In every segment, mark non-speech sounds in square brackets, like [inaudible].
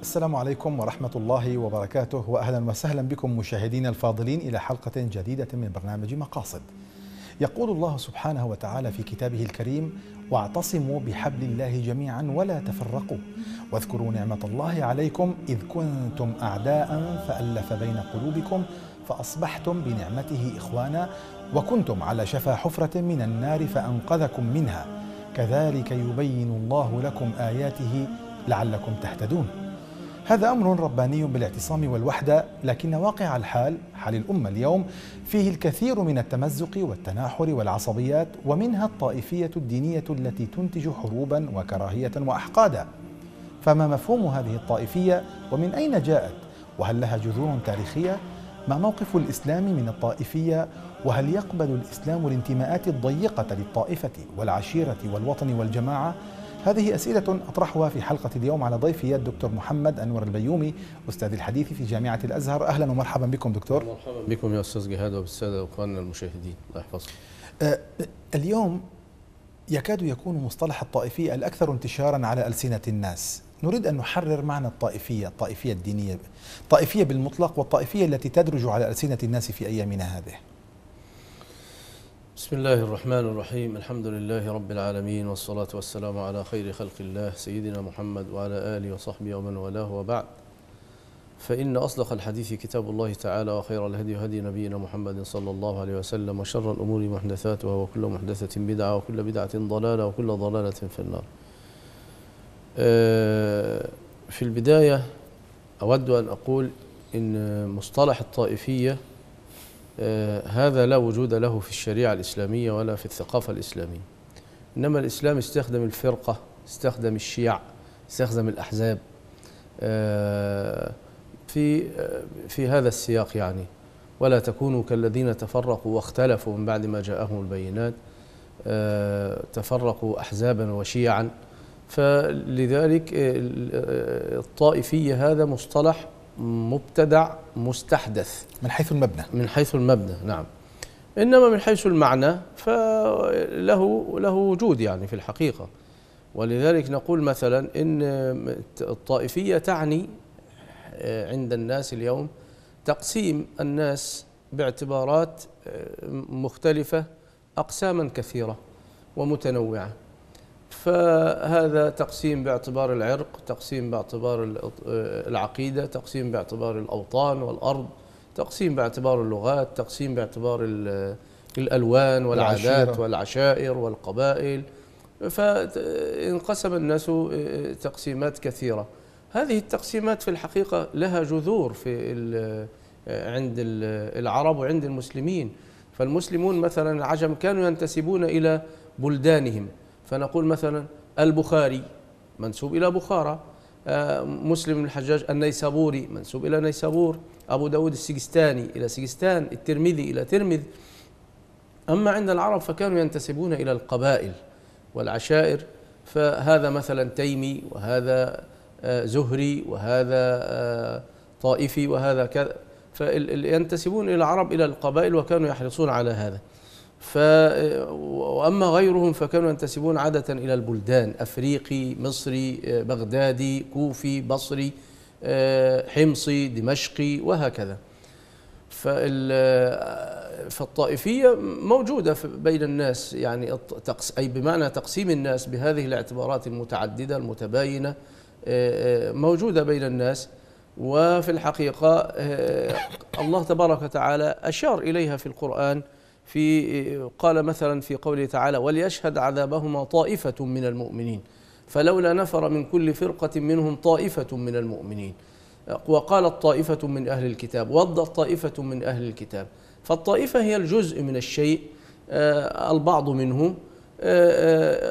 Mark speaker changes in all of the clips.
Speaker 1: السلام عليكم ورحمة الله وبركاته وأهلا وسهلا بكم مشاهدينا الفاضلين إلى حلقة جديدة من برنامج مقاصد يقول الله سبحانه وتعالى في كتابه الكريم واعتصموا بحبل الله جميعا ولا تفرقوا واذكروا نعمة الله عليكم إذ كنتم أعداء فألف بين قلوبكم فأصبحتم بنعمته إخوانا وكنتم على شفا حفرة من النار فأنقذكم منها كذلك يبين الله لكم آياته لعلكم تهتدون هذا أمر رباني بالاعتصام والوحدة لكن واقع الحال حال الأمة اليوم فيه الكثير من التمزق والتناحر والعصبيات ومنها الطائفية الدينية التي تنتج حروبا وكراهية وأحقادا فما مفهوم هذه الطائفية ومن أين جاءت وهل لها جذور تاريخية ما موقف الإسلام من الطائفية وهل يقبل الإسلام الانتماءات الضيقة للطائفة والعشيرة والوطن والجماعة هذه أسئلة أطرحها في حلقة اليوم على ضيفي الدكتور محمد أنور البيومي أستاذ الحديث في جامعة الأزهر أهلا ومرحبا بكم دكتور مرحبا
Speaker 2: بكم يا أستاذ جهاد وبالسادة وإخواننا المشاهدين الله يحفظكم
Speaker 1: أه، اليوم يكاد يكون مصطلح الطائفية الأكثر انتشارا على ألسنة الناس نريد أن نحرر معنى الطائفية الطائفية الدينية الطائفية بالمطلق والطائفية التي تدرج على ألسنة الناس في أيامنا هذه بسم
Speaker 2: الله الرحمن الرحيم الحمد لله رب العالمين والصلاة والسلام على خير خلق الله سيدنا محمد وعلى آله وصحبه ومن والاه وبعد فإن أصدق الحديث كتاب الله تعالى وخير الهدي هدي نبينا محمد صلى الله عليه وسلم وشر الأمور محدثاتها وكل محدثة بدعة وكل بدعة ضلالة وكل ضلالة في النار آه، في البداية أود أن أقول إن مصطلح الطائفية آه، هذا لا وجود له في الشريعة الإسلامية ولا في الثقافة الإسلامية إنما الإسلام استخدم الفرقة استخدم الشيع استخدم الأحزاب آه، في في هذا السياق يعني ولا تكونوا كالذين تفرقوا واختلفوا من بعد ما جاءهم البينات تفرقوا أحزابا وشيعا فلذلك الطائفية هذا مصطلح مبتدع مستحدث من حيث المبنى من حيث المبنى نعم إنما من حيث المعنى فله له وجود يعني في الحقيقة ولذلك نقول مثلا إن الطائفية تعني آه، عند الناس اليوم تقسيم الناس باعتبارات آه، مختلفة أقساما كثيرة ومتنوعة فهذا تقسيم باعتبار العرق تقسيم باعتبار العقيدة تقسيم باعتبار الأوطان والأرض تقسيم باعتبار اللغات تقسيم باعتبار الألوان والعادات والعشائر والقبائل فانقسم الناس آه، تقسيمات كثيرة هذه التقسيمات في الحقيقة لها جذور في آه، عند العرب وعند المسلمين فالمسلمون مثلا العجم كانوا ينتسبون إلى بلدانهم فنقول مثلا البخاري منسوب إلى بخارى آه، مسلم الحجاج النيسابوري منسوب إلى نيسابور أبو داود السجستاني إلى سجستان الترمذي إلى ترمذ أما عند العرب فكانوا ينتسبون إلى القبائل والعشائر فهذا مثلا تيمي وهذا آه، زهري وهذا آه، طائفي وهذا كذا فينتسبون إلى العرب إلى القبائل وكانوا يحرصون على هذا ف واما غيرهم فكانوا ينتسبون عاده الى البلدان افريقي مصري آه، بغدادي كوفي بصري آه، حمصي دمشقي وهكذا فال آه، فالطائفيه موجوده بين الناس يعني اي بمعنى تقسيم الناس بهذه الاعتبارات المتعدده المتباينه موجوده بين الناس وفي الحقيقه الله تبارك وتعالى اشار اليها في القران في قال مثلا في قوله تعالى وليشهد عذابهما طائفة من المؤمنين فلولا نفر من كل فرقة منهم طائفة من المؤمنين وقالت طائفة من أهل الكتاب وضى طائفة من أهل الكتاب فالطائفة هي الجزء من الشيء آه، البعض منه آه،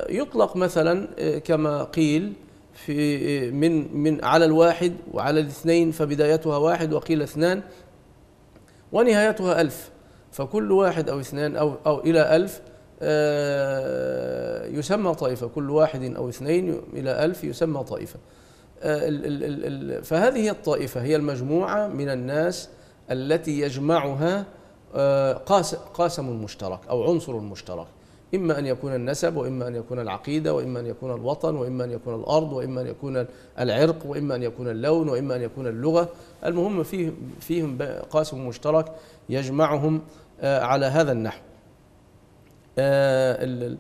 Speaker 2: آه، يطلق مثلا كما قيل في من من على الواحد وعلى الاثنين فبدايتها واحد وقيل اثنان ونهايتها ألف فكل واحد أو اثنين أو, أو إلى ألف آه، يسمى طائفة كل واحد أو اثنين إلى ألف يسمى طائفة آه، فهذه الطائفة هي المجموعة من الناس التي يجمعها آه، قاسم مشترك أو عنصر مشترك إما أن يكون النسب وإما أن يكون العقيدة وإما أن يكون الوطن وإما أن يكون الأرض وإما أن يكون العرق وإما أن يكون اللون وإما أن يكون اللغة المهم فيهم, فيهم قاسم مشترك يجمعهم آه، على هذا النحو آه،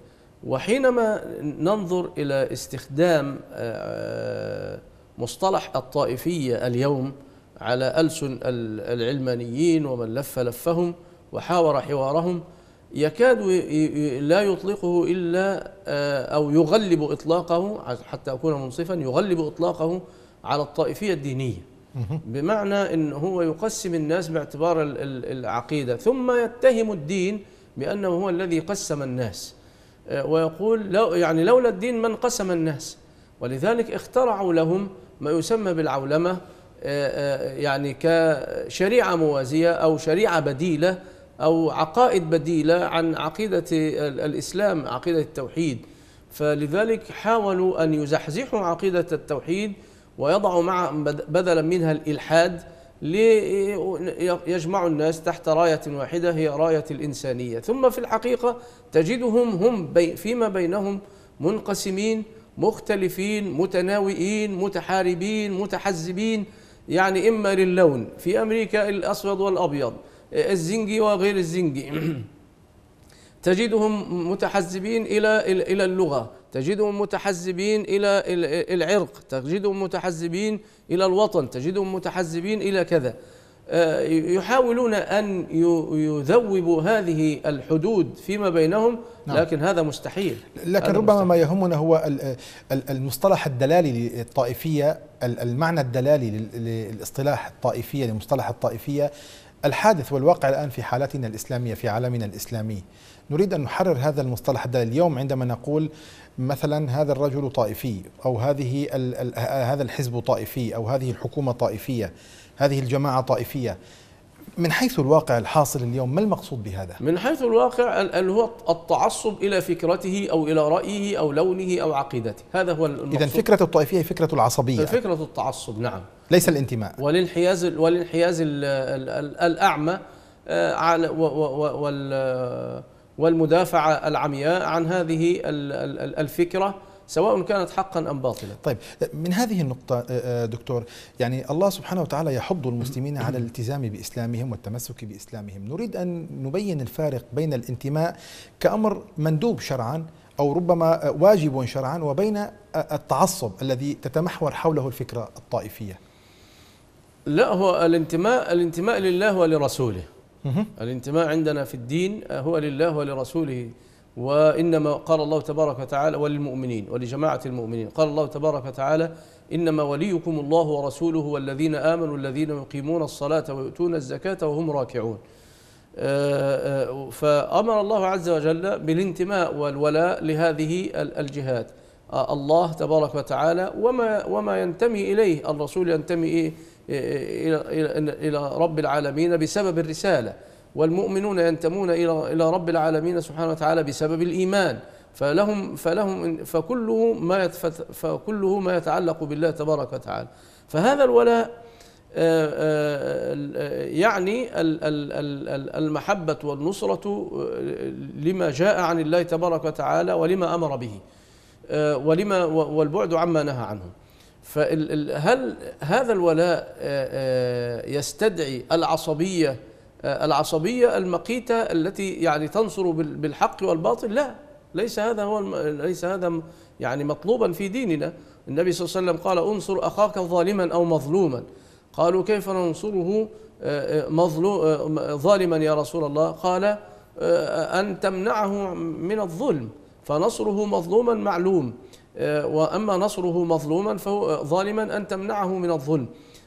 Speaker 2: وحينما ننظر إلى استخدام آه، مصطلح الطائفية اليوم على ألسن العلمانيين ومن لف لفهم وحاور حوارهم يكاد لا يطلقه إلا آه، أو يغلب إطلاقه حتى أكون منصفا يغلب إطلاقه على الطائفية الدينية بمعنى أن هو يقسم الناس باعتبار العقيدة ثم يتهم الدين بأنه هو الذي قسم الناس آه، ويقول لو يعني لولا الدين من قسم الناس ولذلك اخترعوا لهم ما يسمى بالعولمة آه، يعني كشريعة موازية أو شريعة بديلة أو عقائد بديلة عن عقيدة الإسلام عقيدة التوحيد فلذلك حاولوا أن يزحزحوا عقيدة التوحيد ويضعوا مع بدلا منها الإلحاد ليجمع الناس تحت راية واحدة هي راية الإنسانية ثم في الحقيقة تجدهم هم فيما بينهم منقسمين مختلفين متناوئين متحاربين متحزبين يعني إما للون في أمريكا الأسود والأبيض الزنجي وغير الزنجي [clears throat] تجدهم متحزبين إلى إلى اللغة تجدهم متحزبين إلى العرق تجدهم متحزبين إلى الوطن تجدهم متحزبين إلى كذا آه، يحاولون أن يذوبوا هذه الحدود فيما بينهم نعم. لكن هذا مستحيل
Speaker 1: لكن هذا ربما مستحيل. ما يهمنا هو المصطلح الدلالي للطائفية المعنى الدلالي للاصطلاح الطائفية لمصطلح الطائفية الحادث والواقع الآن في حالتنا الإسلامية في عالمنا الإسلامي نريد أن نحرر هذا المصطلح ده اليوم عندما نقول مثلا هذا الرجل طائفي أو هذه هذا الحزب طائفي أو هذه الحكومة طائفية هذه الجماعة طائفية من حيث الواقع الحاصل اليوم ما المقصود بهذا؟ من
Speaker 2: حيث الواقع اللي هو التعصب إلى فكرته أو إلى رأيه أو لونه أو عقيدته هذا هو المقصود إذا فكرة
Speaker 1: الطائفية هي فكرة العصبية فكرة التعصب نعم ليس الانتماء
Speaker 2: والانحياز والانحياز الأعمى آه، على والمدافعة العمياء عن هذه الفكرة سواء كانت حقا أم باطلا
Speaker 1: طيب من هذه النقطة دكتور يعني الله سبحانه وتعالى يحض المسلمين على [clears throat] الالتزام بإسلامهم والتمسك بإسلامهم نريد أن نبين الفارق بين الانتماء كأمر مندوب شرعا أو ربما واجب شرعا وبين التعصب الذي تتمحور حوله الفكرة الطائفية
Speaker 2: لا هو الانتماء الانتماء لله ولرسوله الانتماء عندنا في الدين هو لله ولرسوله وإنما قال الله تبارك وتعالى وللمؤمنين ولجماعة المؤمنين قال الله تبارك وتعالى إنما وليكم الله ورسوله والذين آمنوا الذين يقيمون الصلاة ويؤتون الزكاة وهم راكعون آه، آه، فأمر الله عز وجل بالانتماء والولاء لهذه الجهات آه، الله تبارك وتعالى وما وما ينتمي إليه الرسول ينتمي إلى رب العالمين بسبب الرسالة والمؤمنون ينتمون إلى إلى رب العالمين سبحانه وتعالى بسبب الإيمان فلهم فلهم فكله ما فكله ما يتعلق بالله تبارك وتعالى فهذا الولاء آه، آه، يعني المحبة والنصرة آه، لما جاء عن الله تبارك وتعالى ولما أمر به ولما والبعد عما نهى عنه فهل هذا الولاء يستدعي العصبية آه، العصبية المقيتة التي يعني تنصر بالحق والباطل لا ليس هذا هو ليس هذا يعني مطلوبا في ديننا النبي صلى الله عليه وسلم قال انصر أخاك ظالما أو مظلوما قالوا كيف ننصره آه، آه، مظلوم ظالما يا رسول الله قال أن تمنعه من الظلم فنصره مظلوما معلوم وأما نصره مظلوما فهو ظالما أن تمنعه من الظلم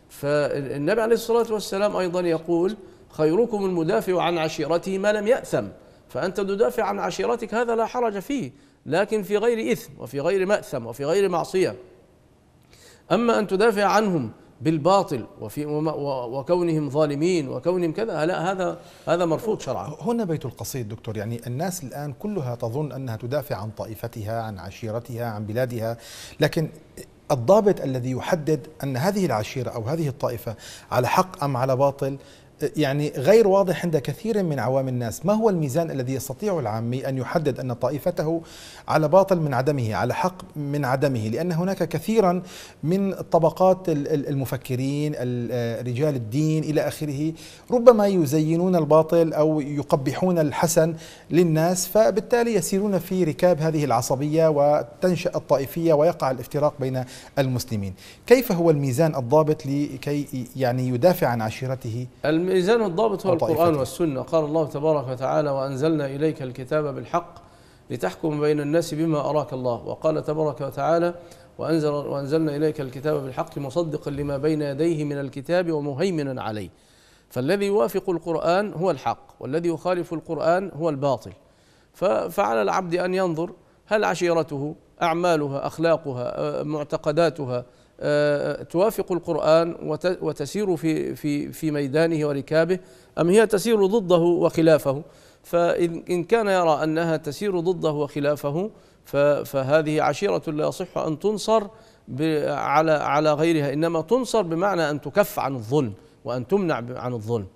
Speaker 2: فالنبي عليه الصلاة والسلام أيضا يقول خيركم المدافع عن عشيرته ما لم يأثم فأنت تدافع عن عشيرتك هذا لا حرج فيه لكن في غير إثم وفي غير مأثم وفي غير معصية أما أن تدافع عنهم بالباطل وفي وكونهم ظالمين
Speaker 1: وكونهم كذا لا هذا هذا مرفوض شرعا هنا بيت القصيد دكتور يعني الناس الان كلها تظن انها تدافع عن طائفتها عن عشيرتها عن بلادها لكن الضابط الذي يحدد ان هذه العشيره او هذه الطائفه على حق ام على باطل يعني غير واضح عند كثير من عوام الناس ما هو الميزان الذي يستطيع العامي أن يحدد أن طائفته على باطل من عدمه على حق من عدمه لأن هناك كثيرا من طبقات المفكرين آه، رجال الدين إلى آخره ربما يزينون الباطل أو يقبحون الحسن للناس فبالتالي يسيرون في ركاب هذه العصبية وتنشأ الطائفية ويقع الافتراق بين المسلمين كيف هو الميزان الضابط لكي يعني يدافع عن عشيرته؟
Speaker 2: الميزان الضابط هو القرآن والسنة قال الله تبارك وتعالى وأنزلنا إليك الكتاب بالحق لتحكم بين الناس بما أراك الله وقال تبارك وتعالى وأنزل وأنزلنا إليك الكتاب بالحق مصدقا لما بين يديه من الكتاب ومهيمنا عليه فالذي يوافق القرآن هو الحق والذي يخالف القرآن هو الباطل فعلى العبد أن ينظر هل عشيرته أعمالها أخلاقها معتقداتها آه، توافق القرآن وتسير في في في ميدانه وركابه أم هي تسير ضده وخلافه فإن كان يرى أنها تسير ضده وخلافه فهذه عشيرة لا يصح أن تنصر على على غيرها إنما تنصر بمعنى أن تكف عن الظلم وأن تمنع عن الظلم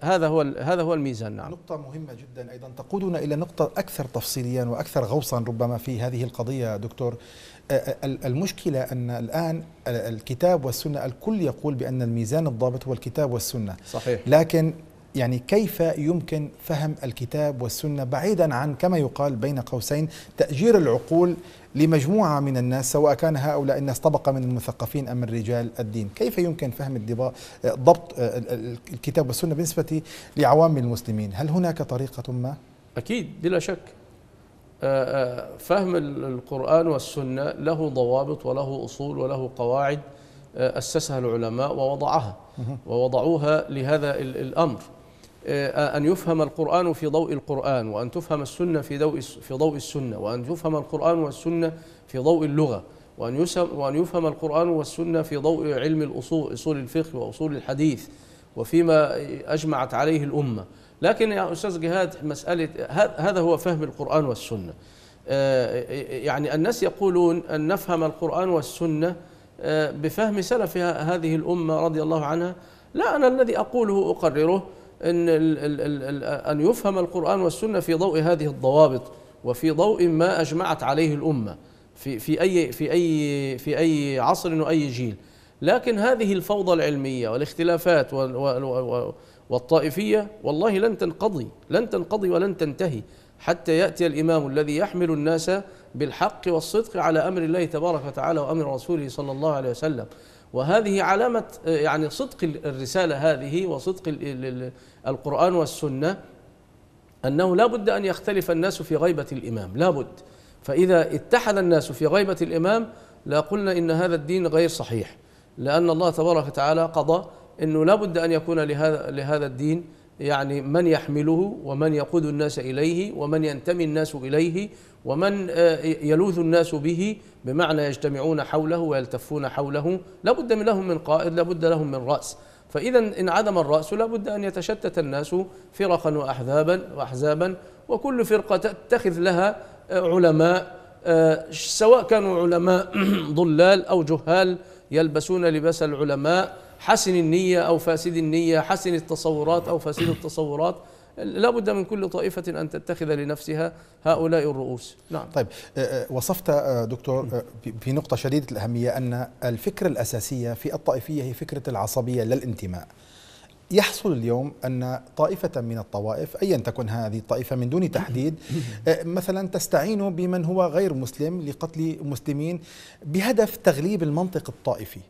Speaker 2: هذا هو هذا هو الميزان نعم نقطة مهمة
Speaker 1: جدا أيضا تقودنا إلى نقطة أكثر تفصيليا وأكثر غوصا ربما في هذه القضية دكتور المشكلة أن الآن الكتاب والسنة الكل يقول بأن الميزان الضابط هو الكتاب والسنة صحيح لكن يعني كيف يمكن فهم الكتاب والسنة بعيدا عن كما يقال بين قوسين تأجير العقول لمجموعة من الناس سواء كان هؤلاء الناس طبقة من المثقفين أم من رجال الدين كيف يمكن فهم ضبط الكتاب والسنة بالنسبة لعوام المسلمين هل هناك طريقة ما؟
Speaker 2: أكيد بلا شك آه، آه، فهم القرآن والسنة له ضوابط وله أصول وله قواعد آه، أسسها العلماء ووضعها ووضعوها لهذا الأمر أن يفهم القرآن في ضوء القرآن وأن تفهم السنة في ضوء في ضوء السنة وأن يفهم القرآن والسنة في ضوء اللغة وأن وأن يفهم القرآن والسنة في ضوء علم الأصول أصول الفقه وأصول الحديث وفيما أجمعت عليه الأمة لكن يا أستاذ جهاد مسألة هذا هو فهم القرآن والسنة آه، يعني الناس يقولون أن نفهم القرآن والسنة آه، بفهم سلف هذه الأمة رضي الله عنها لا أنا الذي أقوله أقرره أن, أن يفهم القرآن والسنة في ضوء هذه الضوابط وفي ضوء ما أجمعت عليه الأمة في في أي في أي في أي عصر وأي جيل لكن هذه الفوضى العلمية والاختلافات و و و والطائفية والله لن تنقضي لن تنقضي ولن تنتهي حتى يأتي الإمام الذي يحمل الناس بالحق والصدق على أمر الله تبارك وتعالى وأمر رسوله صلى الله عليه وسلم وهذه علامة يعني صدق الرسالة هذه وصدق القرآن والسنة أنه لا بد أن يختلف الناس في غيبة الإمام لا بد فإذا اتحد الناس في غيبة الإمام لا قلنا إن هذا الدين غير صحيح لأن الله تبارك وتعالى قضى انه لابد ان يكون لهذا لهذا الدين يعني من يحمله ومن يقود الناس اليه ومن ينتمي الناس اليه ومن آه، يلوذ الناس به بمعنى يجتمعون حوله ويلتفون حوله لابد من لهم من قائد لابد لهم من راس فاذا ان عدم الراس لابد ان يتشتت الناس فرقا واحزابا واحزابا وكل فرقه تتخذ لها آه، علماء آه، سواء كانوا علماء [clears throat] ضلال او جهال يلبسون لباس العلماء حسن النية أو فاسد النية حسن التصورات أو فاسد التصورات لا بد من كل طائفة أن تتخذ لنفسها هؤلاء
Speaker 1: الرؤوس نعم طيب آه، آه، وصفت آه، دكتور في نقطة شديدة الأهمية أن الفكرة الأساسية في الطائفية هي فكرة العصبية للانتماء يحصل اليوم أن طائفة من الطوائف أيا تكن هذه الطائفة من دون تحديد مثلا تستعين بمن هو غير مسلم لقتل مسلمين بهدف تغليب المنطق الطائفي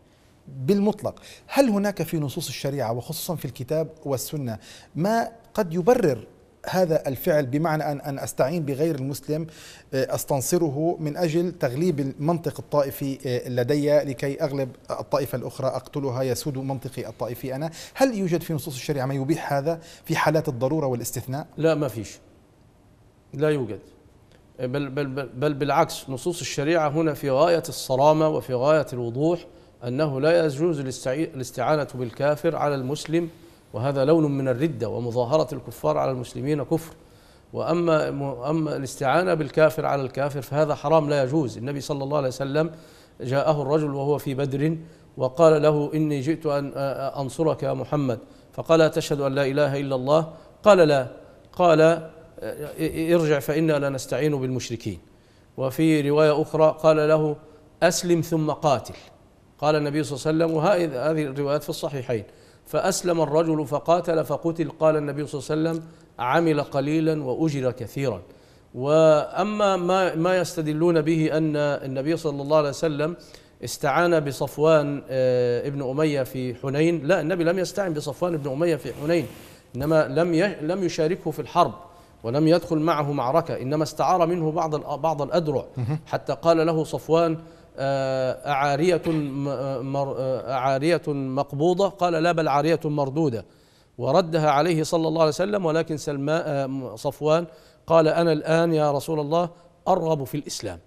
Speaker 1: بالمطلق هل هناك في نصوص الشريعة وخصوصا في الكتاب والسنة ما قد يبرر هذا الفعل بمعنى أن أن أستعين بغير المسلم آه، أستنصره من أجل تغليب المنطق الطائفي آه، لدي لكي أغلب الطائفة الأخرى أقتلها يسود منطقي الطائفي أنا هل يوجد في نصوص الشريعة ما يبيح هذا في حالات الضرورة والاستثناء؟
Speaker 2: لا ما فيش لا يوجد بل, بل, بل, بل بالعكس نصوص الشريعة هنا في غاية الصرامة وفي غاية الوضوح أنه لا يجوز الاستعانة بالكافر على المسلم وهذا لون من الردة ومظاهرة الكفار على المسلمين كفر وأما أما الاستعانة بالكافر على الكافر فهذا حرام لا يجوز النبي صلى الله عليه وسلم جاءه الرجل وهو في بدر وقال له إني جئت أن أنصرك يا محمد فقال تشهد أن لا إله إلا الله قال لا قال ارجع فإنا لا نستعين بالمشركين وفي رواية أخرى قال له أسلم ثم قاتل قال النبي صلى الله عليه وسلم وهذه الروايات في الصحيحين فأسلم الرجل فقاتل فقتل قال النبي صلى الله عليه وسلم عمل قليلا وأجر كثيرا وأما ما, ما يستدلون به أن النبي صلى الله عليه وسلم استعان بصفوان آه، ابن أمية في حنين لا النبي لم يستعن بصفوان ابن أمية في حنين إنما لم لم يشاركه في الحرب ولم يدخل معه معركة إنما استعار منه بعض بعض الأدرع حتى قال له صفوان آه، أعارية آه، أعارية مقبوضة قال لا بل عارية مردودة وردها عليه صلى الله عليه وسلم ولكن سلماء آه، صفوان قال أنا الآن يا رسول الله أرغب في الإسلام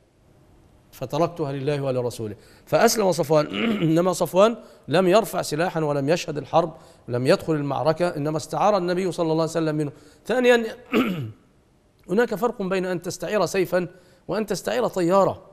Speaker 2: فتركتها لله ولرسوله فأسلم صفوان [clears throat] إنما صفوان لم يرفع سلاحا ولم يشهد الحرب لم يدخل المعركة إنما استعار النبي صلى الله عليه وسلم منه ثانيا [clears throat] هناك فرق بين أن تستعير سيفا وأن تستعير طيارة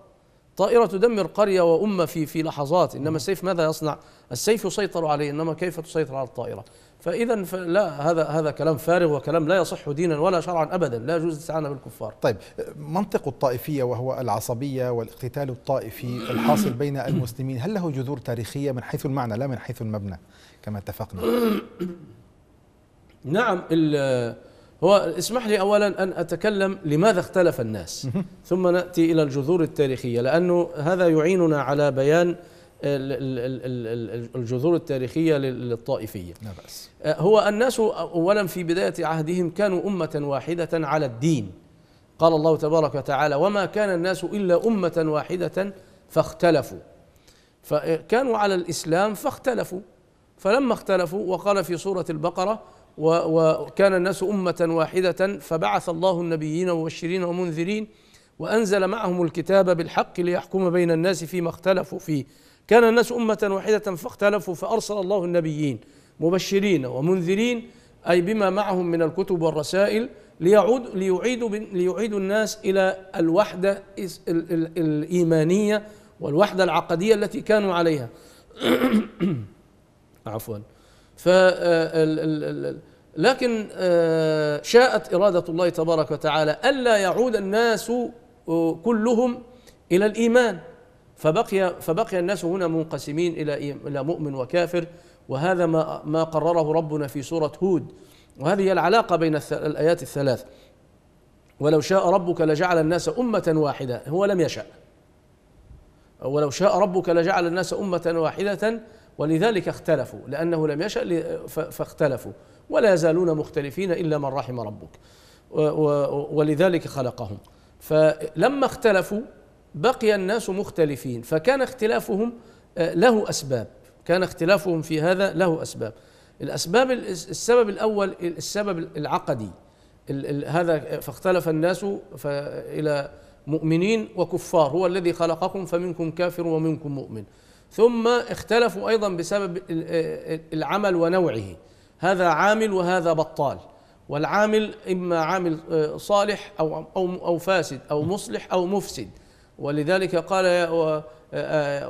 Speaker 2: طائرة تدمر قرية وأمة في في لحظات إنما السيف ماذا يصنع؟ السيف يسيطر عليه إنما كيف تسيطر على الطائرة؟ فإذا فلا هذا هذا كلام فارغ وكلام لا يصح دينا ولا شرعا أبدا لا يجوز الاستعانة بالكفار.
Speaker 1: طيب منطق الطائفية وهو العصبية والاقتتال الطائفي الحاصل بين المسلمين هل له جذور تاريخية من حيث المعنى لا من حيث المبنى كما اتفقنا؟
Speaker 2: نعم هو اسمح لي اولا ان اتكلم لماذا اختلف الناس ثم ناتي الى الجذور التاريخيه لانه هذا يعيننا على بيان الجذور التاريخيه للطائفيه لا بأس. أه، هو الناس اولا في بدايه عهدهم كانوا امه واحده على الدين قال الله تبارك وتعالى وما كان الناس الا امه واحده فاختلفوا فكانوا على الاسلام فاختلفوا فلما اختلفوا وقال في سوره البقره وكان الناس أمة واحدة فبعث الله النبيين مبشرين ومنذرين وأنزل معهم الكتاب بالحق ليحكم بين الناس فيما اختلفوا فيه كان الناس أمة واحدة فاختلفوا فأرسل الله النبيين مبشرين ومنذرين أي بما معهم من الكتب والرسائل ليعود ليعيدوا ليعيدوا الناس إلى الوحدة الإيمانية والوحدة العقدية التي كانوا عليها [coughs] عفوا ف لكن آه، شاءت إرادة الله تبارك وتعالى ألا يعود الناس آه، كلهم إلى الإيمان فبقي فبقي الناس هنا منقسمين إلى إلى مؤمن وكافر وهذا ما ما قرره ربنا في سورة هود وهذه العلاقة بين الآيات الثلاث ولو شاء ربك لجعل الناس أمة واحدة هو لم يشأ ولو شاء ربك لجعل الناس أمة واحدة ولذلك اختلفوا لأنه لم يشأ فاختلفوا ولا يزالون مختلفين إلا من رحم ربك ولذلك خلقهم فلما اختلفوا بقي الناس مختلفين فكان اختلافهم آه، له أسباب كان اختلافهم في هذا له أسباب الأسباب السبب الأول السبب العقدي هذا آه، فاختلف الناس إلى مؤمنين وكفار هو الذي خلقكم فمنكم كافر ومنكم مؤمن ثم اختلفوا ايضا بسبب العمل ونوعه هذا عامل وهذا بطال والعامل اما عامل آه، صالح او او او فاسد او مصلح او مفسد ولذلك قال آه،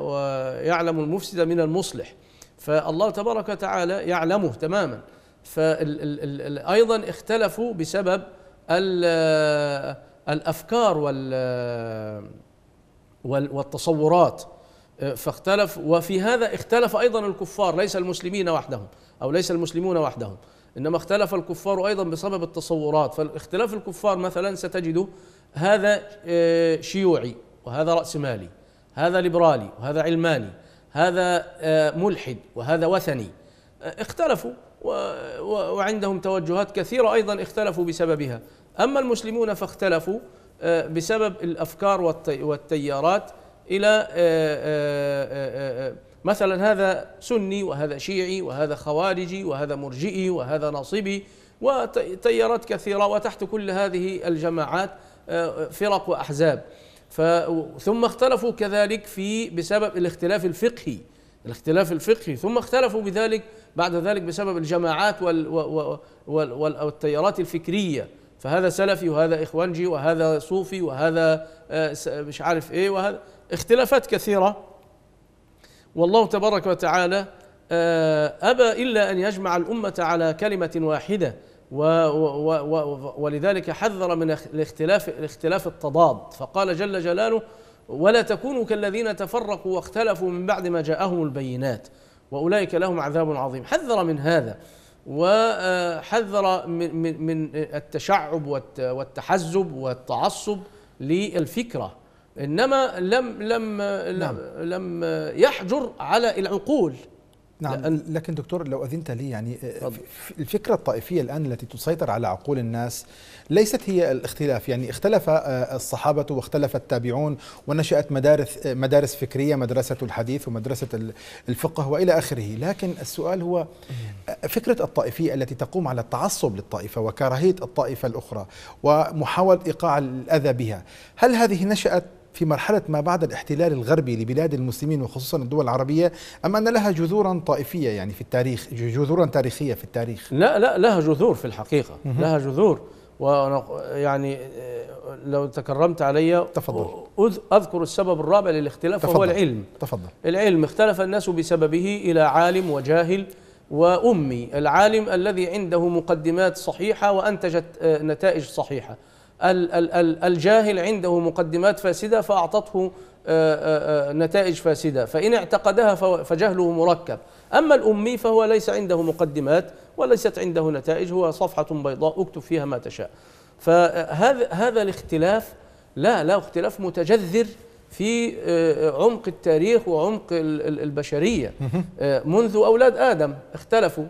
Speaker 2: ويعلم آه، المفسد من المصلح فالله تبارك وتعالى يعلمه تماما فايضا اختلفوا بسبب الافكار والتصورات آه، فاختلف وفي هذا اختلف ايضا الكفار ليس المسلمين وحدهم او ليس المسلمون وحدهم انما اختلف الكفار ايضا بسبب التصورات فاختلاف الكفار مثلا ستجد هذا آه، شيوعي وهذا راسمالي هذا ليبرالي وهذا علماني هذا آه، ملحد وهذا وثني اختلفوا وعندهم توجهات كثيره ايضا اختلفوا بسببها اما المسلمون فاختلفوا بسبب الافكار والتيارات إلى آه، آه، آه، مثلا هذا سني وهذا شيعي وهذا خوارجي وهذا مرجئي وهذا ناصبي وتيارات كثيرة وتحت كل هذه الجماعات فرق وأحزاب ثم اختلفوا كذلك في بسبب الاختلاف الفقهي الاختلاف الفقهي ثم اختلفوا بذلك بعد ذلك بسبب الجماعات والتيارات الفكرية فهذا سلفي وهذا إخوانجي وهذا صوفي وهذا مش عارف إيه وهذا اختلافات كثيرة والله تبارك وتعالى آه، أبى إلا أن يجمع الأمة على كلمة واحدة و و و ولذلك حذر من الاختلاف الاختلاف التضاد فقال جل جلاله ولا تكونوا كالذين تفرقوا واختلفوا من بعد ما جاءهم البينات واولئك لهم عذاب عظيم حذر من هذا وحذر آه، من من التشعب والتحزب والتعصب للفكره انما لم لم نعم. لم يحجر
Speaker 1: على العقول نعم لكن دكتور لو اذنت لي يعني آه، الفكره الطائفيه الان التي تسيطر على عقول الناس ليست هي الاختلاف يعني اختلف آه، الصحابه واختلف التابعون ونشات مدارس آه، مدارس فكريه مدرسه الحديث ومدرسه الفقه والى اخره لكن السؤال هو فكره الطائفيه التي تقوم على التعصب للطائفه وكراهيه الطائفه الاخرى ومحاوله ايقاع الاذى بها هل هذه نشات في مرحلة ما بعد الاحتلال الغربي لبلاد المسلمين وخصوصا الدول العربية أم أن لها جذورا طائفية يعني في التاريخ جذورا تاريخية في التاريخ
Speaker 2: لا لا لها جذور في الحقيقة لها جذور ويعني آه، لو تكرمت علي تفضل أذكر السبب الرابع للاختلاف تفضل. وهو العلم تفضل العلم اختلف الناس بسببه إلى عالم وجاهل وأمي العالم الذي عنده مقدمات صحيحة وأنتجت آه، نتائج صحيحة الجاهل عنده مقدمات فاسدة فأعطته آه، آه، آه، نتائج فاسدة فإن اعتقدها فجهله مركب أما الأمي فهو ليس عنده مقدمات وليست عنده نتائج هو صفحة بيضاء اكتب فيها ما تشاء فهذا هذا الاختلاف لا لا اختلاف متجذر في عمق التاريخ وعمق البشرية منذ أولاد آدم اختلفوا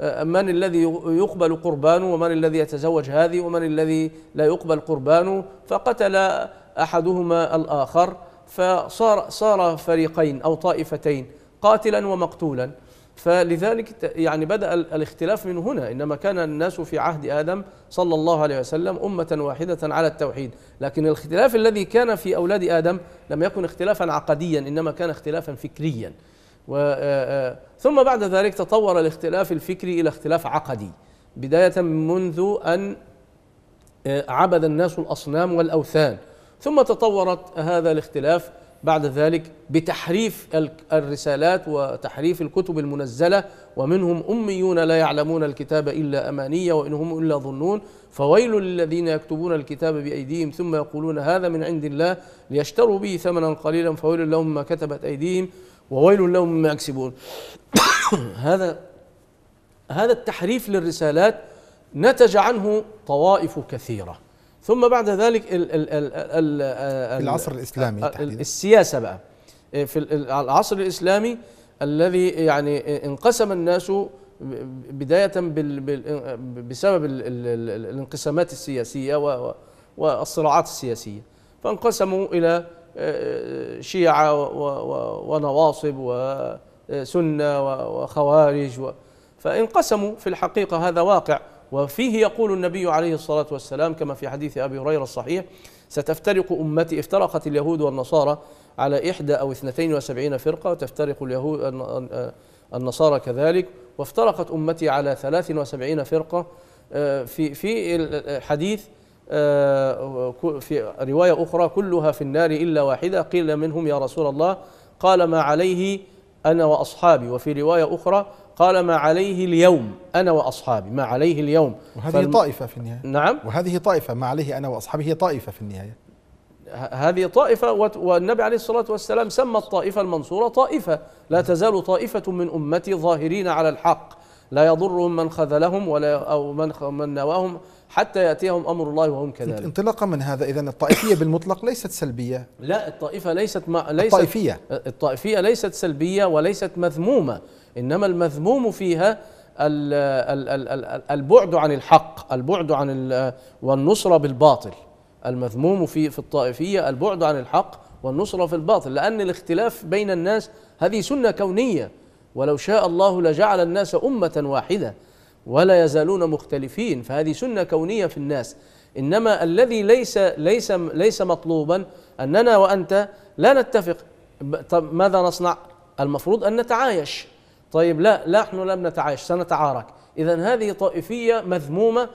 Speaker 2: أه، من الذي يقبل قربانه ومن الذي يتزوج هذه ومن الذي لا يقبل قربانه فقتل احدهما الاخر فصار صار فريقين او طائفتين قاتلا ومقتولا فلذلك يعني بدا الاختلاف من هنا انما كان الناس في عهد ادم صلى الله عليه وسلم امه واحده على التوحيد لكن الاختلاف الذي كان في اولاد ادم لم يكن اختلافا عقديا انما كان اختلافا فكريا و آه، آه، ثم بعد ذلك تطور الاختلاف الفكري إلى اختلاف عقدي بداية منذ أن آه، عبد الناس الأصنام والأوثان ثم تطورت هذا الاختلاف بعد ذلك بتحريف الرسالات وتحريف الكتب المنزله ومنهم اميون لا يعلمون الكتاب الا أمانية وان هم الا ظنون فويل للذين يكتبون الكتاب بايديهم ثم يقولون هذا من عند الله ليشتروا به ثمنا قليلا فويل لهم ما كتبت ايديهم وويل لهم مما يكسبون [coughs] هذا هذا التحريف للرسالات نتج عنه طوائف كثيره ثم بعد ذلك الـ الـ الـ الـ الـ العصر الاسلامي تحديدا السياسه بقى إيه، في العصر الاسلامي الذي يعني انقسم الناس بدايه بسبب الانقسامات السياسيه والصراعات السياسيه فانقسموا الى شيعة ونواصب وسنة وخوارج فانقسموا في الحقيقة هذا واقع وفيه يقول النبي عليه الصلاة والسلام كما في حديث أبي هريرة الصحيح ستفترق أمتي افترقت اليهود والنصارى على إحدى أو اثنتين وسبعين فرقة وتفترق اليهود النصارى كذلك وافترقت أمتي على ثلاث وسبعين فرقة في في الحديث آه، في رواية أخرى كلها في النار إلا واحدة قيل منهم يا رسول الله قال ما عليه أنا وأصحابي وفي رواية أخرى قال ما عليه اليوم أنا وأصحابي ما عليه
Speaker 1: اليوم وهذه فالم... طائفة في النهاية نعم وهذه طائفة ما عليه أنا وأصحابي هي طائفة في النهاية
Speaker 2: هذه طائفة والنبي عليه الصلاة والسلام سمى الطائفة المنصورة طائفة لا نعم. تزال طائفة من أمتي ظاهرين على الحق لا يضرهم من خذلهم ولا أو من من نواهم حتى يأتيهم أمر الله وهم كذلك
Speaker 1: انطلاقا من هذا إذا الطائفية بالمطلق ليست سلبية
Speaker 2: لا الطائفة ليست, ما ليست الطائفية الطائفية ليست سلبية وليست مذمومة إنما المذموم فيها البعد عن الحق البعد عن والنصرة بالباطل المذموم في في الطائفية البعد عن الحق والنصرة في الباطل لأن الاختلاف بين الناس هذه سنة كونية ولو شاء الله لجعل الناس أمة واحدة ولا يزالون مختلفين فهذه سنه كونيه في الناس انما الذي ليس ليس ليس مطلوبا اننا وانت لا نتفق طب ماذا نصنع؟ المفروض ان نتعايش طيب لا لا نحن لم نتعايش سنتعارك اذا هذه طائفيه مذمومه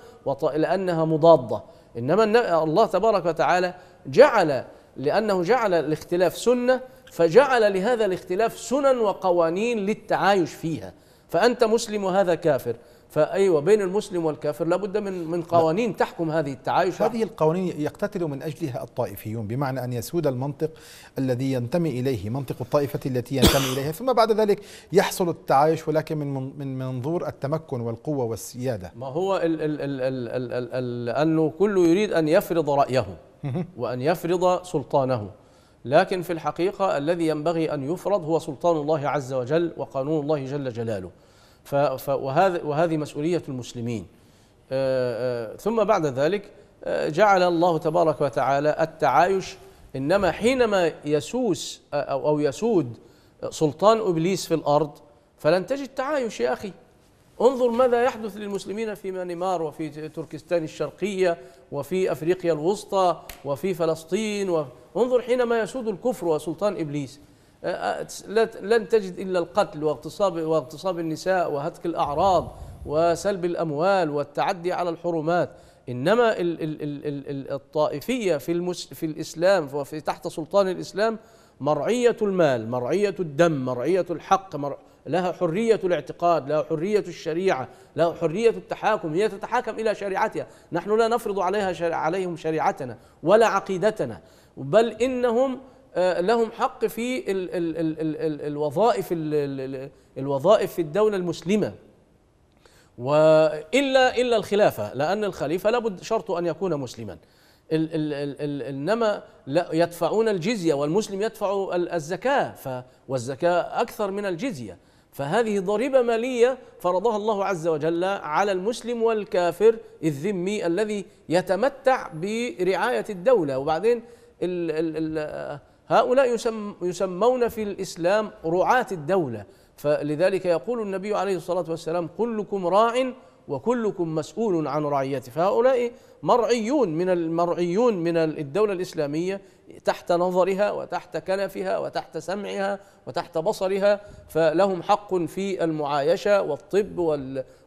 Speaker 2: لانها مضاده انما الله تبارك وتعالى جعل لانه جعل الاختلاف سنه فجعل لهذا الاختلاف سنن وقوانين للتعايش فيها فانت مسلم وهذا كافر فايوه بين المسلم
Speaker 1: والكافر لابد من من قوانين لا. تحكم هذه التعايش هذه القوانين يقتتل من اجلها الطائفيون بمعنى ان يسود المنطق الذي ينتمي اليه منطق الطائفه التي ينتمي اليها ثم بعد ذلك يحصل التعايش ولكن من من منظور التمكن والقوه والسياده
Speaker 2: ما هو ال ال ال ال ال ال ال انه كله يريد ان يفرض رايه وان يفرض سلطانه لكن في الحقيقه الذي ينبغي ان يفرض هو سلطان الله عز وجل وقانون الله جل جلاله وهذه مسؤولية المسلمين آه، آه، ثم بعد ذلك آه، جعل الله تبارك وتعالى التعايش إنما حينما يسوس أو يسود سلطان إبليس في الأرض فلن تجد تعايش يا أخي انظر ماذا يحدث للمسلمين في مانمار وفي تركستان الشرقية وفي أفريقيا الوسطى وفي فلسطين انظر حينما يسود الكفر وسلطان إبليس لن تجد الا القتل واغتصاب واغتصاب النساء وهتك الاعراض وسلب الاموال والتعدي على الحرمات انما الطائفيه في في الاسلام وفي تحت سلطان الاسلام مرعيه المال مرعيه الدم مرعيه الحق مر لها حريه الاعتقاد لها حريه الشريعه لها حريه التحاكم هي تتحاكم الى شريعتها نحن لا نفرض عليها شريع عليهم شريعتنا ولا عقيدتنا بل انهم لهم حق في الـ الـ الـ الـ الـ الوظائف الـ الـ الوظائف في الدولة المسلمة وإلا إلا الخلافة لأن الخليفة لابد شرطه أن يكون مسلما ال ال ال إنما لا يدفعون الجزية والمسلم يدفع الزكاة والزكاة أكثر من الجزية فهذه ضريبة مالية فرضها الله عز وجل على المسلم والكافر الذمي الذي يتمتع برعاية الدولة وبعدين ال ال ال هؤلاء يسم يسمون في الإسلام رعاة الدولة فلذلك يقول النبي عليه الصلاة والسلام كلكم راع وكلكم مسؤول عن رعيته فهؤلاء مرعيون من المرعيون من الدولة الإسلامية تحت نظرها وتحت كنفها وتحت سمعها وتحت بصرها فلهم حق في المعايشة والطب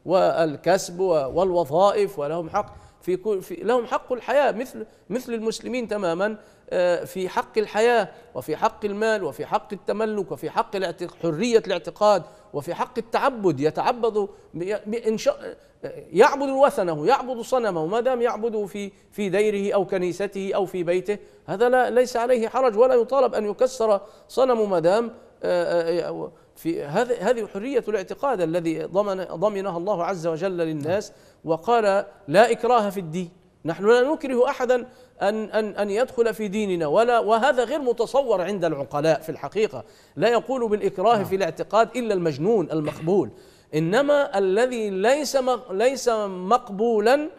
Speaker 2: والكسب والوظائف ولهم حق في, في لهم حق الحياة مثل مثل المسلمين تماما آه، في حق الحياة وفي حق المال وفي حق التملك وفي حق حرية الاعتقاد وفي حق التعبد يتعبد يعبد وثنه يعبد صنمه ما دام يعبده في في ديره أو كنيسته أو في بيته هذا لا ليس عليه حرج ولا يطالب أن يكسر صنمه ما دام آه، آه، في هذه هذه حرية الاعتقاد الذي ضمن ضمنها الله عز وجل للناس نعم. وقال لا إكراه في الدين نحن لا نكره أحدا أن أن أن يدخل في ديننا ولا وهذا غير متصور عند العقلاء في الحقيقة لا يقول بالإكراه في نعم. الاعتقاد إلا المجنون المقبول إنما الذي ليس ليس مقبولا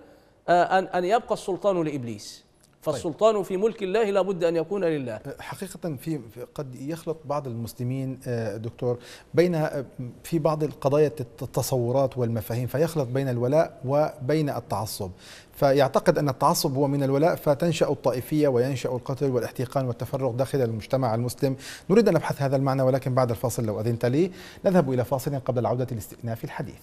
Speaker 2: آه، أن أن يبقى السلطان لإبليس طيب. فالسلطان في ملك الله
Speaker 1: لابد أن يكون لله أه، حقيقة في قد يخلط بعض المسلمين أه، دكتور بين أه، في بعض القضايا التصورات والمفاهيم فيخلط بين الولاء وبين التعصب فيعتقد أن التعصب هو من الولاء فتنشأ الطائفية وينشأ القتل والاحتقان والتفرق داخل المجتمع المسلم نريد أن نبحث هذا المعنى ولكن بعد الفاصل لو أذنت لي نذهب إلى فاصل قبل العودة لاستئناف الحديث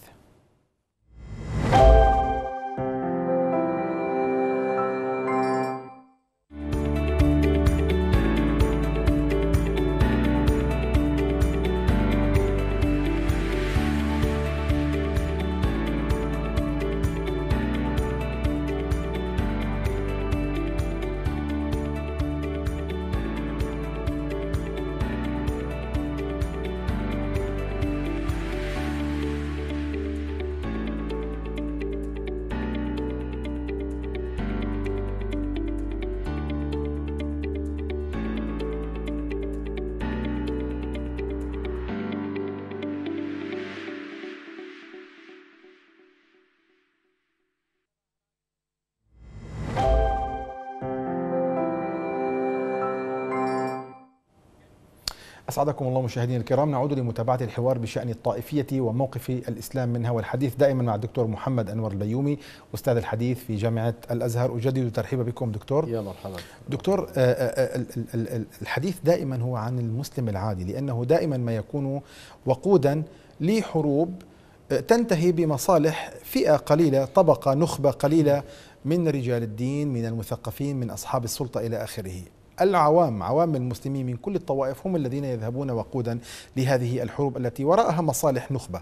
Speaker 1: أسعدكم الله مشاهدينا الكرام نعود لمتابعة الحوار بشأن الطائفية وموقف الإسلام منها والحديث دائما مع الدكتور محمد أنور البيومي أستاذ الحديث في جامعة الأزهر أجدد ترحيب بكم دكتور يا مرحبا دكتور آه، آه، آه، الحديث دائما هو عن المسلم العادي لأنه دائما ما يكون وقودا لحروب تنتهي بمصالح فئة قليلة طبقة نخبة قليلة من رجال الدين من المثقفين من أصحاب السلطة إلى آخره العوام عوام المسلمين من كل الطوائف هم الذين يذهبون وقودا لهذه الحروب التي وراءها مصالح نخبة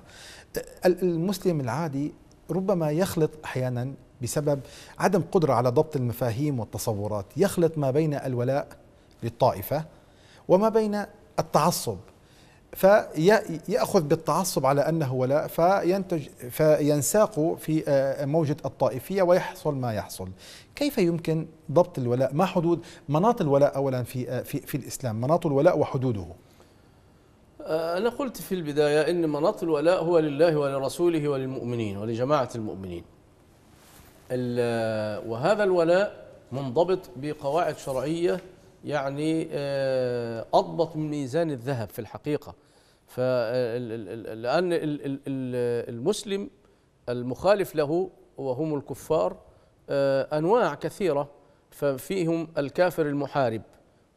Speaker 1: المسلم العادي ربما يخلط أحيانا بسبب عدم قدرة على ضبط المفاهيم والتصورات يخلط ما بين الولاء للطائفة وما بين التعصب فيأخذ بالتعصب على أنه ولاء فينتج فينساق في آه، موجة الطائفية ويحصل ما يحصل كيف يمكن ضبط الولاء ما حدود مناط الولاء أولا في, آه، في, في الإسلام مناط الولاء وحدوده
Speaker 2: آه، أنا قلت في البداية أن مناط الولاء هو لله ولرسوله وللمؤمنين ولجماعة المؤمنين وهذا الولاء منضبط بقواعد شرعية يعني أضبط من ميزان الذهب في الحقيقة لأن المسلم المخالف له وهم الكفار آه، أنواع كثيرة ففيهم الكافر المحارب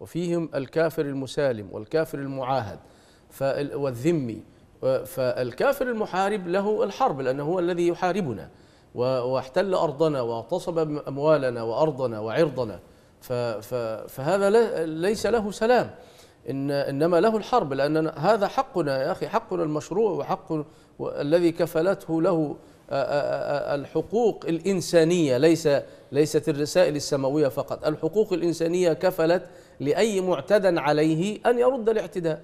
Speaker 2: وفيهم الكافر المسالم والكافر المعاهد والذمي فالكافر المحارب له الحرب لأنه هو الذي يحاربنا واحتل أرضنا واغتصب أموالنا وأرضنا وعرضنا فهذا ليس له سلام إن إنما له الحرب لأن هذا حقنا يا أخي حقنا المشروع وحق الذي كفلته له آه، آه، آه، الحقوق الإنسانية ليس ليست الرسائل السماوية فقط الحقوق الإنسانية كفلت لأي معتدى عليه أن يرد الاعتداء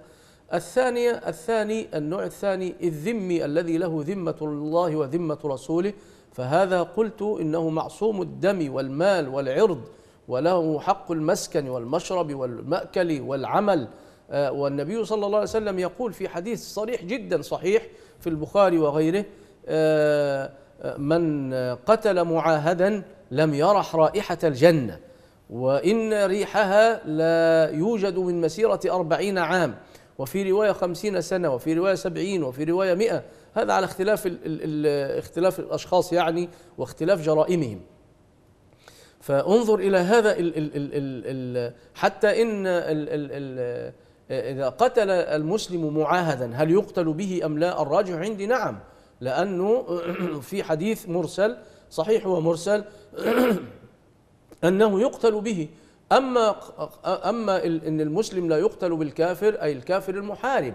Speaker 2: الثانية الثاني النوع الثاني الذمي الذي له ذمة الله وذمة رسوله فهذا قلت إنه معصوم الدم والمال والعرض وله حق المسكن والمشرب والمأكل والعمل آه، والنبي صلى الله عليه وسلم يقول في حديث صريح جدا صحيح في البخاري وغيره آه، آه، من قتل معاهدا لم يرح رائحة الجنة وإن ريحها لا يوجد من مسيرة أربعين عام وفي رواية خمسين سنة وفي رواية سبعين وفي رواية مئة هذا على اختلاف الـ الـ اختلاف الأشخاص يعني واختلاف جرائمهم فانظر الى هذا ال ال ال الـ الـ حتى ان الـ الـ الـ اذا قتل المسلم معاهدا هل يقتل به ام لا الراجح عندي نعم لانه [clears throat] في حديث مرسل صحيح ومرسل [clears throat] انه يقتل به اما اما ان المسلم لا يقتل بالكافر اي الكافر المحارب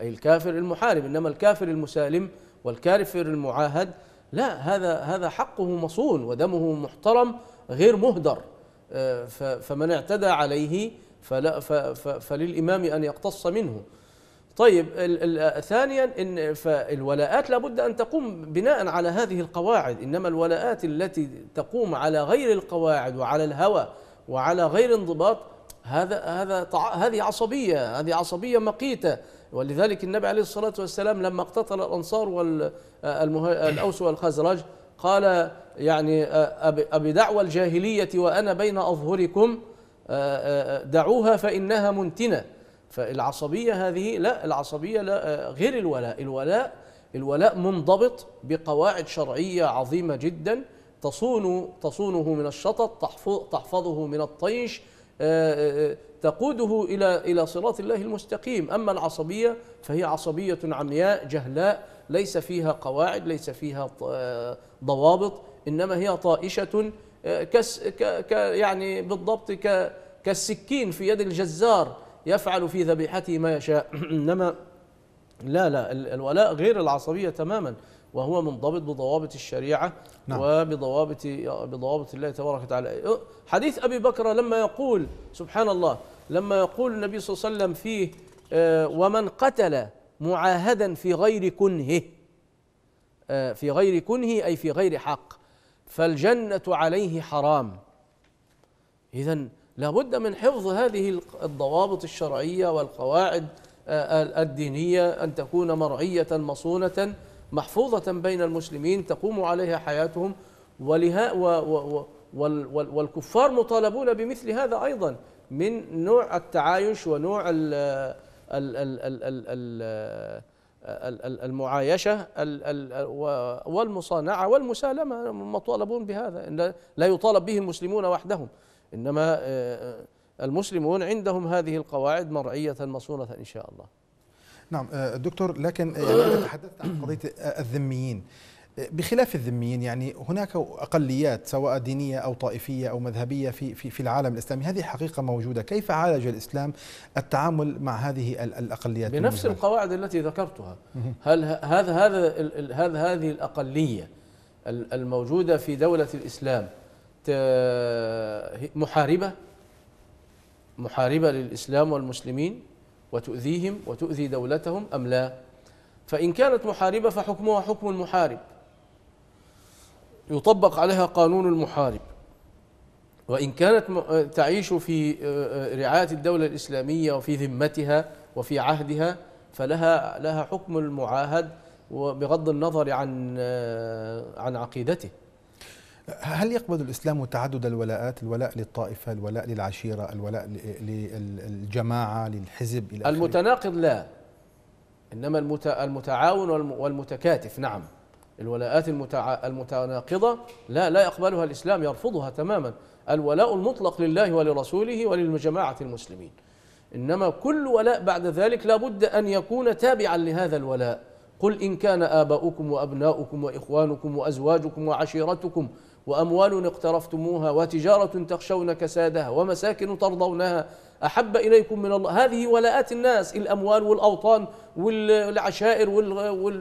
Speaker 2: اي الكافر المحارب انما الكافر المسالم والكافر المعاهد لا هذا هذا حقه مصون ودمه محترم غير مهدر آه، فمن اعتدى عليه فلا فللامام ان يقتص منه طيب ثانيا ان فالولاءات لابد ان تقوم بناء على هذه القواعد انما الولاءات التي تقوم على غير القواعد وعلى الهوى وعلى غير انضباط هذا هذا هذه عصبيه هذه عصبيه مقيته ولذلك النبي عليه الصلاه والسلام لما اقتتل الانصار والاوس آه، والخزرج قال يعني أبي دعوة الجاهلية وأنا بين أظهركم دعوها فإنها منتنة فالعصبية هذه لا العصبية لا غير الولاء الولاء الولاء منضبط بقواعد شرعية عظيمة جدا تصون تصونه من الشطط تحفظه من الطيش تقوده إلى إلى صراط الله المستقيم أما العصبية فهي عصبية عمياء جهلاء ليس فيها قواعد ليس فيها ضوابط انما هي طائشه آه، كس ك يعني بالضبط ك كالسكين في يد الجزار يفعل في ذبيحته ما يشاء [clears throat] انما لا لا الولاء غير العصبيه تماما وهو منضبط بضوابط الشريعه نعم. وبضوابط بضوابط الله تبارك وتعالى حديث ابي بكر لما يقول سبحان الله لما يقول النبي صلى الله عليه وسلم فيه آه، ومن قتل معاهدا في غير كنهه آه، في غير كنه أي في غير حق فالجنة عليه حرام إذا لابد من حفظ هذه الضوابط الشرعية والقواعد آه، الدينية أن تكون مرعية مصونة محفوظة بين المسلمين تقوم عليها حياتهم ولها و و و والكفار مطالبون بمثل هذا أيضا من نوع التعايش ونوع المعايشة والمصانعة والمسالمة مطالبون بهذا لا يطالب به المسلمون وحدهم إنما آه، المسلمون عندهم هذه القواعد مرعية مصونة إن شاء الله
Speaker 1: نعم آه، دكتور لكن آه، يعني تحدثت عن قضيه الذميين بخلاف الذميين يعني هناك اقليات سواء دينيه او طائفيه او مذهبيه في في في العالم الاسلامي هذه حقيقه موجوده، كيف عالج الاسلام التعامل مع هذه الاقليات؟ بنفس
Speaker 2: القواعد التي ذكرتها، هل هذا هذا هذا هذه الاقليه الموجوده في دوله الاسلام محاربه محاربه للاسلام والمسلمين وتؤذيهم وتؤذي دولتهم ام لا؟ فإن كانت محاربة فحكمها حكم المحارب يطبق عليها قانون المحارب وإن كانت آه، تعيش في آه، آه، رعاية الدولة الإسلامية وفي ذمتها وفي عهدها فلها لها حكم المعاهد وبغض النظر عن عن عقيدته
Speaker 1: هل يقبل الإسلام تعدد الولاءات الولاء للطائفة الولاء للعشيرة الولاء للجماعة للحزب إلى
Speaker 2: المتناقض لا إنما المتعاون والمتكاتف نعم الولاءات المتع... المتناقضة لا لا يقبلها الإسلام يرفضها تماما الولاء المطلق لله ولرسوله وللجماعة المسلمين إنما كل ولاء بعد ذلك لابد أن يكون تابعا لهذا الولاء قل إن كان آباؤكم وأبناؤكم وإخوانكم وأزواجكم وعشيرتكم وأموال اقترفتموها وتجارة تخشون كسادها ومساكن ترضونها أحب إليكم من الله هذه ولاءات الناس الأموال والأوطان والعشائر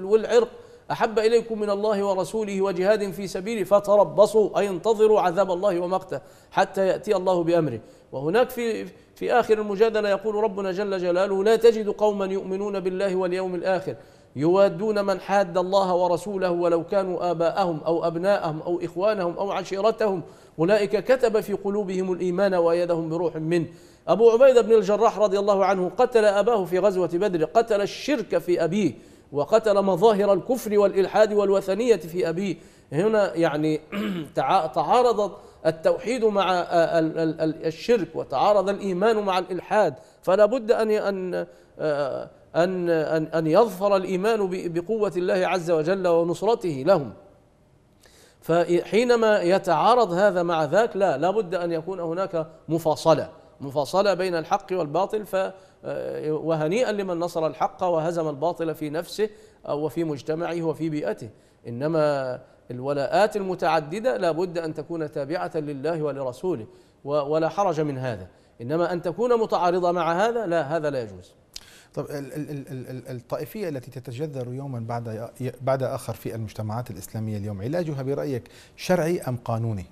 Speaker 2: والعرق أحب إليكم من الله ورسوله وجهاد في سبيله فتربصوا أي انتظروا عذاب الله ومقته حتى يأتي الله بأمره وهناك في في آخر المجادلة يقول ربنا جل جلاله لا تجد قوما يؤمنون بالله واليوم الآخر يوادون من حاد الله ورسوله ولو كانوا آباءهم أو أبناءهم أو إخوانهم أو عشيرتهم أولئك كتب في قلوبهم الإيمان وأيدهم بروح منه أبو عبيدة بن الجراح رضي الله عنه قتل أباه في غزوة بدر قتل الشرك في أبيه وقتل مظاهر الكفر والإلحاد والوثنية في أبيه هنا يعني [clears throat] تعارض التوحيد مع الشرك وتعارض الإيمان مع الإلحاد فلا بد أن آه، أن أن أن يظفر الإيمان بقوة الله عز وجل ونصرته لهم فحينما يتعارض هذا مع ذاك لا لا بد أن يكون هناك مفاصلة مفاصلة بين الحق والباطل ف آه، وهنيئا لمن نصر الحق وهزم الباطل في نفسه آه، وفي مجتمعه وفي بيئته إنما الولاءات المتعددة لا بد أن تكون تابعة لله ولرسوله ولا حرج من هذا إنما أن تكون متعارضة مع هذا لا هذا لا يجوز
Speaker 1: طب الطائفية التي تتجذر يوما بعد بعد آخر في المجتمعات الإسلامية اليوم علاجها برأيك شرعي أم قانوني؟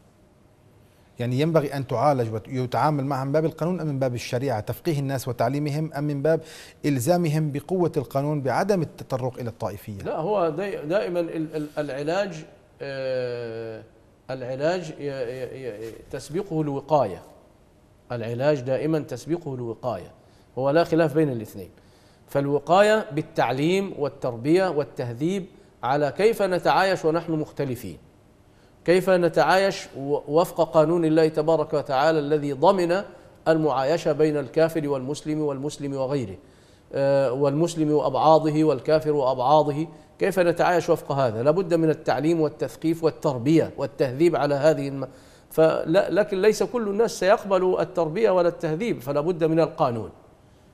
Speaker 1: يعني ينبغي أن تعالج ويتعامل معها من باب القانون أم من باب الشريعة تفقيه الناس وتعليمهم أم من باب إلزامهم بقوة القانون بعدم التطرق إلى الطائفية لا
Speaker 2: هو دائما العلاج آه، العلاج تسبقه الوقاية العلاج دائما تسبقه الوقاية هو لا خلاف بين الاثنين فالوقاية بالتعليم والتربية والتهذيب على كيف نتعايش ونحن مختلفين كيف نتعايش وفق قانون الله تبارك وتعالى الذي ضمن المعايشه بين الكافر والمسلم والمسلم وغيره آه، والمسلم وابعاضه والكافر وابعاضه كيف نتعايش وفق هذا لابد من التعليم والتثقيف والتربيه والتهذيب على هذه الم... فلا لكن ليس كل الناس سيقبل التربيه ولا التهذيب فلا بد من القانون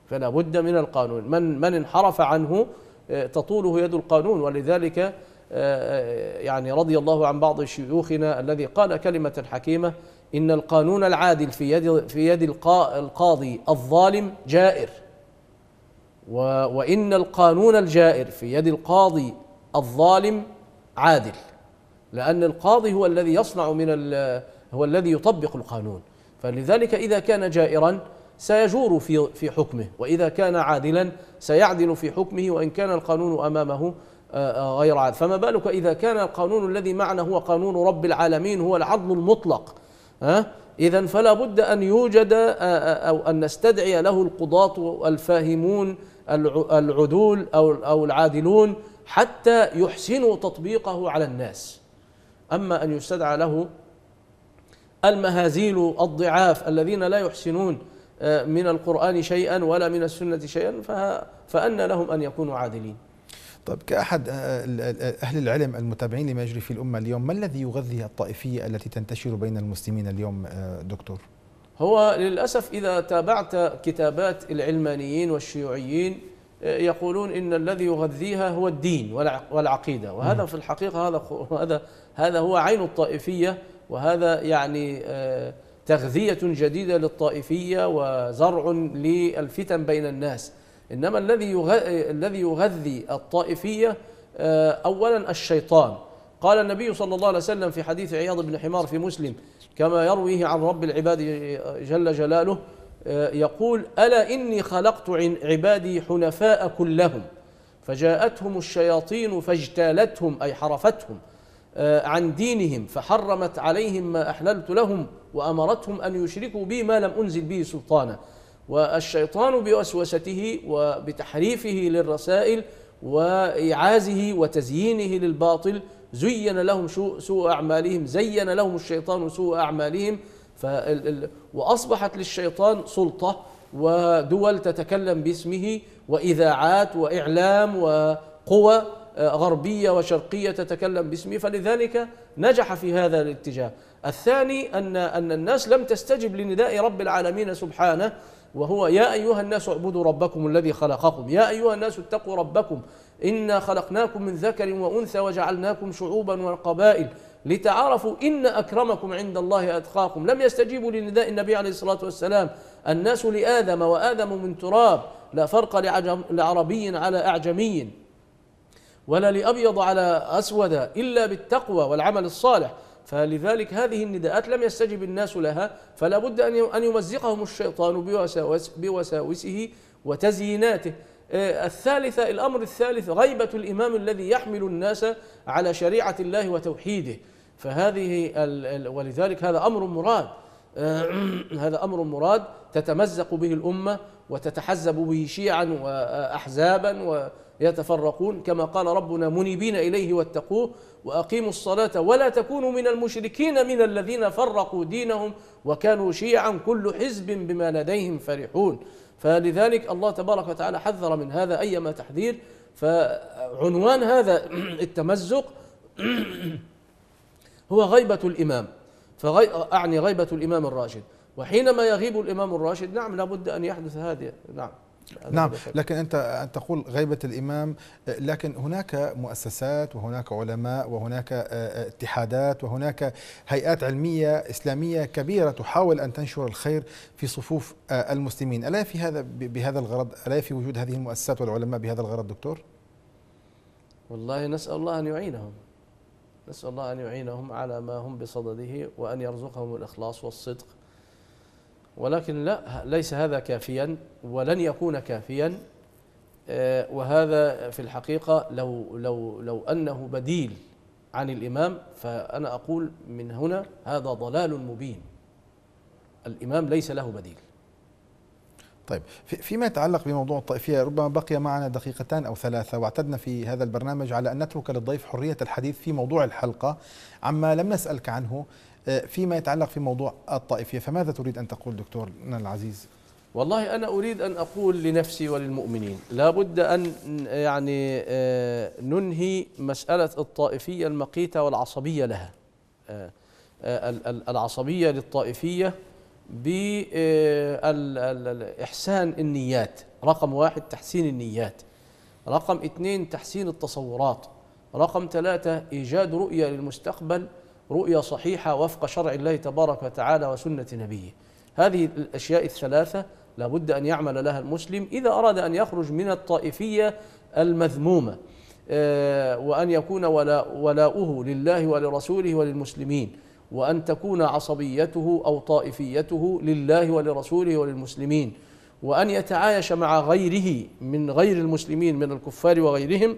Speaker 2: فلا بد من القانون من من انحرف عنه آه، تطوله يد القانون ولذلك آه، يعني رضي الله عن بعض شيوخنا الذي قال كلمة حكيمة إن القانون العادل في يد في يد القاضي الظالم جائر وإن القانون الجائر في يد القاضي الظالم عادل لأن القاضي هو الذي يصنع من هو الذي يطبق القانون فلذلك إذا كان جائرا سيجور في في حكمه وإذا كان عادلا سيعدل في حكمه وإن كان القانون أمامه غير عادل فما بالك إذا كان القانون الذي معنا هو قانون رب العالمين هو العدل المطلق إذا فلا بد أن يوجد آه، آه، آه، أو أن نستدعي له القضاة الفاهمون العدول أو أو العادلون حتى يحسنوا تطبيقه على الناس أما أن يستدعى له المهازيل الضعاف الذين لا يحسنون من القرآن شيئا ولا من السنة شيئا فأن لهم أن يكونوا عادلين
Speaker 1: طيب كأحد آه، أهل العلم المتابعين لما يجري في الأمة اليوم ما الذي يغذي الطائفية التي تنتشر بين المسلمين اليوم آه، دكتور؟
Speaker 2: هو للأسف إذا تابعت كتابات العلمانيين والشيوعيين آه، يقولون ان الذي يغذيها هو الدين والعقيده وهذا في الحقيقه هذا هذا هذا هو عين الطائفيه وهذا يعني تغذيه جديده للطائفيه وزرع للفتن بين الناس انما الذي الذي يغذي الطائفيه آه، اولا الشيطان قال النبي صلى الله عليه وسلم في حديث عياض بن حمار في مسلم كما يرويه عن رب العباد آه، جل جلاله آه، يقول الا اني خلقت عبادي حنفاء كلهم فجاءتهم الشياطين فاجتالتهم اي حرفتهم عن دينهم فحرمت عليهم ما احللت لهم وامرتهم ان يشركوا بي ما لم انزل به سلطانا والشيطان بوسوسته وبتحريفه للرسائل وإعازه وتزيينه للباطل زين لهم سوء أعمالهم زين لهم الشيطان سوء أعمالهم وأصبحت للشيطان سلطة ودول تتكلم باسمه وإذاعات وإعلام وقوى آه، غربية وشرقية تتكلم باسمه فلذلك نجح في هذا الاتجاه الثاني أن أن الناس لم تستجب لنداء رب العالمين سبحانه وهو يا أيها الناس اعبدوا ربكم الذي خلقكم يا أيها الناس اتقوا ربكم إنا خلقناكم من ذكر وأنثى وجعلناكم شعوبا وقبائل لتعارفوا إن أكرمكم عند الله أتقاكم لم يستجيبوا لنداء النبي عليه الصلاة والسلام الناس لآدم وآدم من تراب لا فرق لعربي على أعجمي ولا لأبيض على أسود إلا بالتقوى والعمل الصالح فلذلك هذه النداءات لم يستجب الناس لها فلا بد أن ان يمزقهم الشيطان بوساوسه وتزييناته آه، الثالثة الأمر الثالث غيبة الإمام الذي يحمل الناس على شريعة الله وتوحيده فهذه ولذلك هذا أمر مراد آه، [clears throat] هذا أمر مراد تتمزق به الأمة وتتحزب به شيعا وأحزابا يتفرقون كما قال ربنا منيبين إليه واتقوه وأقيموا الصلاة ولا تكونوا من المشركين من الذين فرقوا دينهم وكانوا شيعا كل حزب بما لديهم فرحون فلذلك الله تبارك وتعالى حذر من هذا أيما تحذير فعنوان هذا [clears throat] التمزق [clears throat] هو غيبة الإمام فغي... أعني غيبة الإمام الراشد وحينما يغيب الإمام الراشد نعم لابد أن يحدث هذا نعم نعم لكن
Speaker 1: أنت تقول غيبة الإمام لكن هناك مؤسسات وهناك علماء وهناك آه، آه، اتحادات وهناك هيئات علمية إسلامية كبيرة تحاول أن تنشر الخير في صفوف آه، المسلمين ألا في هذا بهذا الغرض ألا في وجود هذه المؤسسات والعلماء بهذا الغرض دكتور؟
Speaker 2: والله نسأل الله أن يعينهم نسأل الله أن يعينهم على ما هم بصدده وأن يرزقهم الإخلاص والصدق ولكن لا ليس هذا كافيا ولن يكون كافيا آه، وهذا في الحقيقة لو, لو, لو أنه بديل عن الإمام فأنا أقول من هنا هذا ضلال مبين الإمام ليس له بديل
Speaker 1: طيب فيما يتعلق بموضوع الطائفية ربما بقي معنا دقيقتان أو ثلاثة واعتدنا في هذا البرنامج على أن نترك للضيف حرية الحديث في موضوع الحلقة عما لم نسألك عنه آه، فيما يتعلق في موضوع الطائفية فماذا تريد أن تقول دكتورنا العزيز؟
Speaker 2: والله أنا أريد أن أقول لنفسي وللمؤمنين لابد أن يعني آه، ننهي مسألة الطائفية المقيتة والعصبية لها آه، العصبية للطائفية بإحسان النيات رقم واحد تحسين النيات رقم اثنين تحسين التصورات رقم ثلاثة إيجاد رؤية للمستقبل رؤيا صحيحة وفق شرع الله تبارك وتعالى وسنة نبيه هذه الأشياء الثلاثة لابد أن يعمل لها المسلم إذا أراد أن يخرج من الطائفية المذمومة آه، وأن يكون ولاؤه لله ولرسوله وللمسلمين وأن تكون عصبيته أو طائفيته لله ولرسوله وللمسلمين وأن يتعايش مع غيره من غير المسلمين من الكفار وغيرهم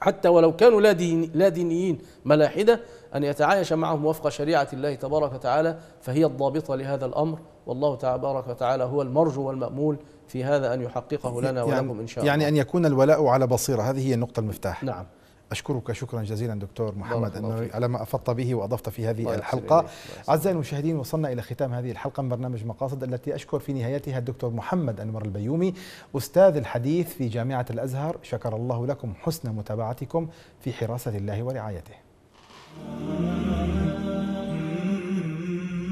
Speaker 2: حتى ولو كانوا لا, دين لا دينيين ملاحدة أن يتعايش معهم وفق شريعة الله تبارك وتعالى فهي الضابطة لهذا الأمر والله تبارك وتعالى هو المرجو والمأمول في هذا أن يحققه لنا يعني ولكم إن شاء يعني الله يعني
Speaker 1: أن يكون الولاء على بصيرة هذه هي النقطة المفتاح نعم أشكرك شكرا جزيلا دكتور محمد النوري على ما أفضت به وأضفت في هذه الحلقة أعزائي المشاهدين وصلنا إلى ختام هذه الحلقة من برنامج مقاصد التي أشكر في نهايتها الدكتور محمد أنور البيومي أستاذ الحديث في جامعة الأزهر شكر الله لكم حسن متابعتكم في حراسة الله ورعايته Mm-hmm.